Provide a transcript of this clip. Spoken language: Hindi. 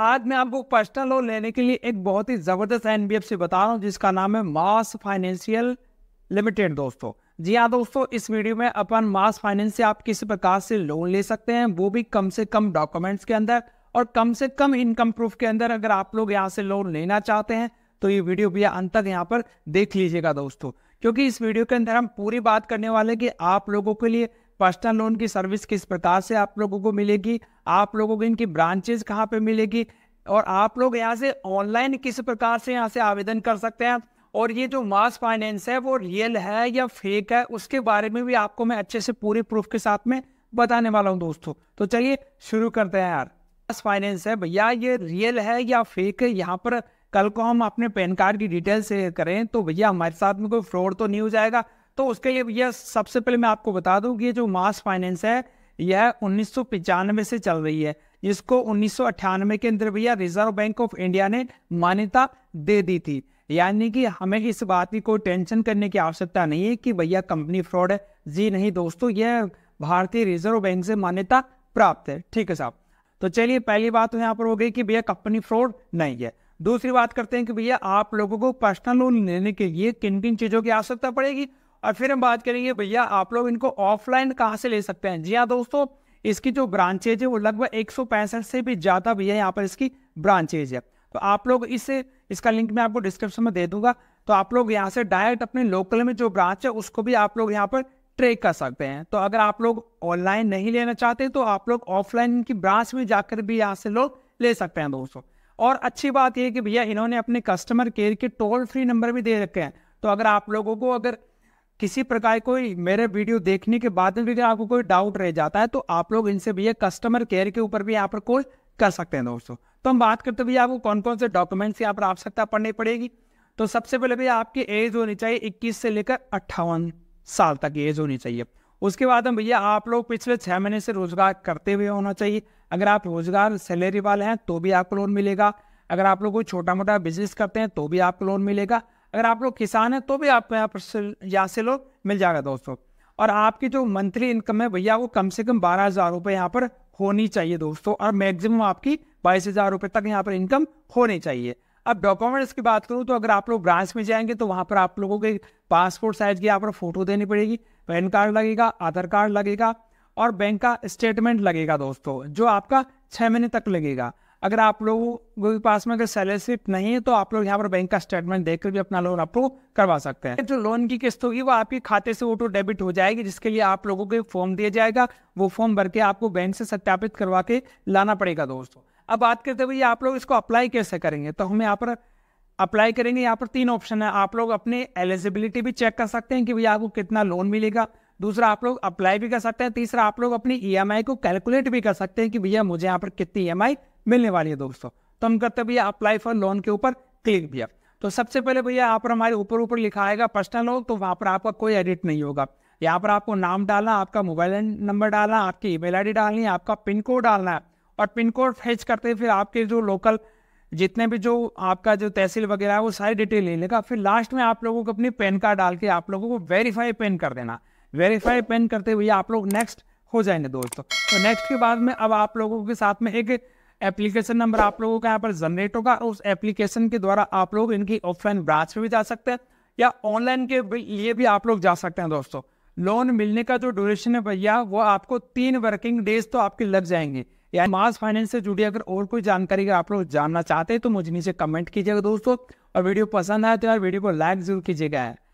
आज मैं आपको पर्सनल लोन लेने के लिए एक बहुत ही ज़बरदस्त एन बी एफ सी बता रहा हूँ जिसका नाम है मास फाइनेंशियल लिमिटेड दोस्तों जी हाँ दोस्तों इस वीडियो में अपन मास फाइनेंस से आप किसी प्रकार से लोन ले सकते हैं वो भी कम से कम डॉक्यूमेंट्स के अंदर और कम से कम इनकम प्रूफ के अंदर अगर आप लोग यहाँ से लोन लेना चाहते हैं तो ये वीडियो भी अंत तक यहाँ पर देख लीजिएगा दोस्तों क्योंकि इस वीडियो के अंदर हम पूरी बात करने वाले कि आप लोगों के लिए पर्सनल लोन की सर्विस किस प्रकार से आप लोगों को मिलेगी आप लोगों को इनकी ब्रांचेज कहाँ पे मिलेगी और आप लोग यहाँ से ऑनलाइन किस प्रकार से यहाँ से आवेदन कर सकते हैं और ये जो मास फाइनेंस है वो रियल है या फेक है उसके बारे में भी आपको मैं अच्छे से पूरे प्रूफ के साथ में बताने वाला हूँ दोस्तों तो चलिए शुरू करते हैं यार मास फाइनेंस है भैया ये रियल है या फेक है यहाँ पर कल को हम अपने पैन कार्ड की डिटेल शेयर करें तो भैया हमारे साथ में कोई फ्रॉड तो नहीं हो जाएगा तो उसके ये यह सबसे पहले मैं आपको बता दूं कि ये जो मास फाइनेंस है यह उन्नीस से चल रही है जिसको उन्नीस के अंदर भैया रिजर्व बैंक ऑफ इंडिया ने मान्यता दे दी थी यानी कि हमें इस बात की कोई टेंशन करने की आवश्यकता नहीं है कि भैया कंपनी फ्रॉड है जी नहीं दोस्तों यह भारतीय रिजर्व बैंक से मान्यता प्राप्त है ठीक है साहब तो चलिए पहली बात तो यहाँ पर हो गई कि भैया कंपनी फ्रॉड नहीं है दूसरी बात करते हैं कि भैया आप लोगों को पर्सनल लोन लेने के लिए किन किन चीज़ों की आवश्यकता पड़ेगी और फिर हम बात करेंगे भैया आप लोग इनको ऑफलाइन कहाँ से ले सकते हैं जी हाँ दोस्तों इसकी जो ब्रांचेज है वो लगभग एक से भी ज़्यादा भैया यहाँ पर इसकी ब्रांचेज है तो आप लोग इसे इसका लिंक मैं आपको डिस्क्रिप्शन में दे दूंगा तो आप लोग यहाँ से डायरेक्ट अपने लोकल में जो ब्रांच है उसको भी आप लोग यहाँ पर ट्रेक कर सकते हैं तो अगर आप लोग ऑनलाइन नहीं लेना चाहते तो आप लोग ऑफलाइन की ब्रांच में जाकर भी यहाँ से लोग ले सकते हैं दोस्तों और अच्छी बात यह कि भैया इन्होंने अपने कस्टमर केयर के टोल फ्री नंबर भी दे रखे हैं तो अगर आप लोगों को अगर किसी प्रकार कोई मेरे वीडियो देखने के बाद में भी आपको कोई डाउट रह जाता है तो आप लोग इनसे भैया कस्टमर केयर के ऊपर भी यहाँ पर कॉल कर सकते हैं दोस्तों तो हम बात करते भैया आपको कौन कौन से डॉक्यूमेंट्स यहाँ पर आवश्यकता पड़नी पड़ेगी तो सबसे पहले भैया आपकी एज होनी चाहिए इक्कीस से लेकर अट्ठावन साल तक एज होनी चाहिए उसके बाद हम भैया आप लोग पिछले छः महीने से रोजगार करते हुए होना चाहिए अगर आप रोजगार सैलरी वाले हैं तो भी आपको लोन मिलेगा अगर आप लोग कोई छोटा मोटा बिजनेस करते हैं तो भी आपको लोन मिलेगा अगर आप लोग किसान हैं तो भी आपको यहाँ पर यहाँ से लोग मिल जाएगा दोस्तों और आपकी जो मंथली इनकम है भैया वो कम से कम बारह हज़ार रुपये यहाँ पर होनी चाहिए दोस्तों और मैक्सिमम आपकी बाईस हज़ार रुपये तक यहाँ पर इनकम होनी चाहिए अब डॉक्यूमेंट्स की बात करूँ तो अगर आप लोग ब्रांच में जाएंगे तो वहाँ पर आप लोगों के पासपोर्ट साइज की यहाँ पर फोटो देनी पड़ेगी पैन कार्ड लगेगा आधार कार्ड लगेगा और बैंक का स्टेटमेंट लगेगा दोस्तों जो आपका छः महीने तक लगेगा अगर आप लोगों के पास में अगर स्लिप नहीं है तो आप लोग यहाँ पर बैंक का स्टेटमेंट देख भी अपना लोन अप्रूव करवा सकते हैं जो लोन की किस्त होगी वो आपके खाते से ऑटो डेबिट हो जाएगी जिसके लिए आप लोगों को फॉर्म दिया जाएगा वो फॉर्म भर के आपको बैंक से सत्यापित करवा के लाना पड़ेगा दोस्तों अब बात करते हुए आप लोग इसको अप्लाई कैसे करेंगे तो हम यहाँ पर अप्लाई करेंगे यहाँ पर तीन ऑप्शन है आप लोग अपने एलिजिबिलिटी भी चेक कर सकते हैं कि भैया आपको कितना लोन मिलेगा दूसरा आप लोग अप्लाई भी कर सकते हैं तीसरा आप लोग अपनी ई e को कैलकुलेट भी कर सकते हैं कि भैया मुझे यहाँ पर कितनी ई e मिलने वाली है दोस्तों तो हम करते भैया अप्लाई फॉर लोन के ऊपर क्लिक भैया तो सबसे पहले भैया यहाँ पर हमारे ऊपर ऊपर लिखा आएगा पर्सनल लोन तो वहाँ पर आपका कोई एडिट नहीं होगा यहाँ पर आपको नाम डालना आपका मोबाइल नंबर डालना आपकी ईमेल आईडी डालनी है आपका पिन कोड डालना है और पिन कोड फेच करते ही फिर आपके जो लोकल जितने भी जो आपका जो तहसील वगैरह है वो सारी डिटेल ले लेगा फिर लास्ट में आप लोगों को अपनी पेन कार्ड डाल के आप लोगों को वेरीफाई पेन कर देना वेरीफाई पेन करते हुए आप लोग नेक्स्ट हो जाएंगे दोस्तों तो नेक्स्ट के बाद में अब आप लोगों के साथ में एक एप्लीकेशन नंबर आप लोगों का यहाँ पर जनरेट होगा और उस एप्लीकेशन के द्वारा आप लोग इनकी ऑफलाइन ब्रांच में भी जा सकते हैं या ऑनलाइन के लिए भी आप लोग जा सकते हैं दोस्तों लोन मिलने का जो ड्यूरेशन है भैया वो आपको तीन वर्किंग डेज तो आपके लग जाएंगे यानी मास फाइनेंस से जुड़ी अगर और कोई जानकारी अगर आप लोग जानना चाहते हैं तो मुझे नीचे कमेंट कीजिएगा दोस्तों और वीडियो पसंद आए तो यार वीडियो को लाइक जरूर कीजिएगा